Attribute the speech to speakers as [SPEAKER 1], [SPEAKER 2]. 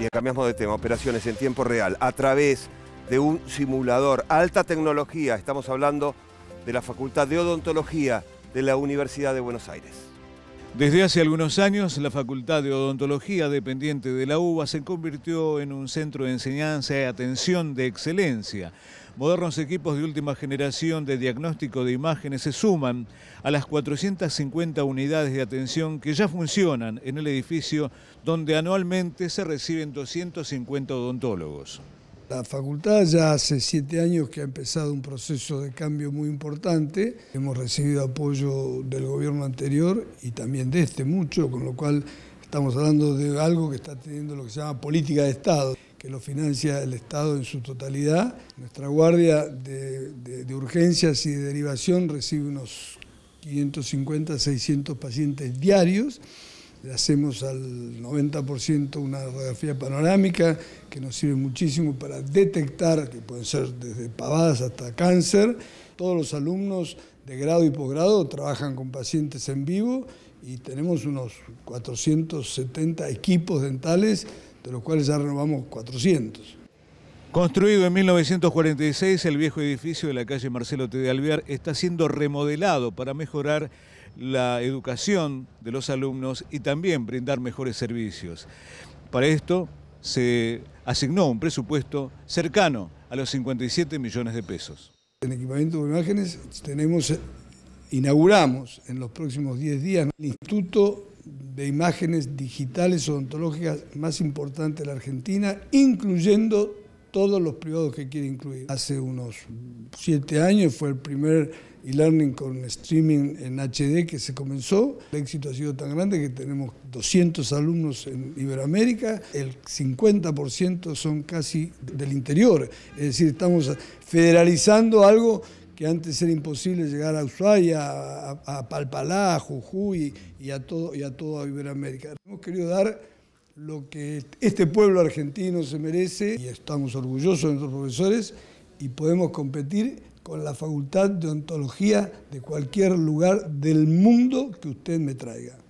[SPEAKER 1] Y cambiamos de tema. Operaciones en tiempo real a través de un simulador. Alta tecnología. Estamos hablando de la Facultad de Odontología de la Universidad de Buenos Aires. Desde hace algunos años, la Facultad de Odontología, dependiente de la UBA, se convirtió en un centro de enseñanza y atención de excelencia Modernos equipos de última generación de diagnóstico de imágenes se suman a las 450 unidades de atención que ya funcionan en el edificio donde anualmente se reciben 250 odontólogos.
[SPEAKER 2] La facultad ya hace siete años que ha empezado un proceso de cambio muy importante. Hemos recibido apoyo del gobierno anterior y también de este mucho, con lo cual estamos hablando de algo que está teniendo lo que se llama política de Estado que lo financia el Estado en su totalidad. Nuestra guardia de, urgencias y de derivación recibe unos 550, 600 pacientes diarios. Le hacemos al 90% una radiografía panorámica que nos sirve muchísimo para detectar, que pueden ser desde pavadas hasta cáncer. Todos los alumnos de grado y posgrado trabajan con pacientes en vivo y tenemos unos 470 equipos dentales de los cuales ya renovamos
[SPEAKER 1] 400. Construido en 1946, el viejo edificio de la calle Marcelo T. de Alvear está siendo remodelado para mejorar la educación de los alumnos y también brindar mejores servicios. Para esto se asignó un presupuesto cercano a los 57 millones de pesos.
[SPEAKER 2] En equipamiento de imágenes tenemos, eh, inauguramos en los próximos 10 días el Instituto de imágenes digitales ontológicas más importante de la Argentina, incluyendo todos los privados que quiere incluir. Hace unos siete años fue el primer e-learning con streaming en HD que se comenzó. El éxito ha sido tan grande que tenemos 200 alumnos en Iberoamérica, el 50% son casi del interior, es decir, estamos federalizando algo que antes era imposible llegar a Ushuaia, a, Palpalá, a Jujuy y a, y a toda Iberoamérica. Hemos querido dar lo que este pueblo argentino se merece y estamos orgullosos de nuestros profesores y podemos competir con la facultad de ontología de cualquier lugar del mundo que usted me traiga.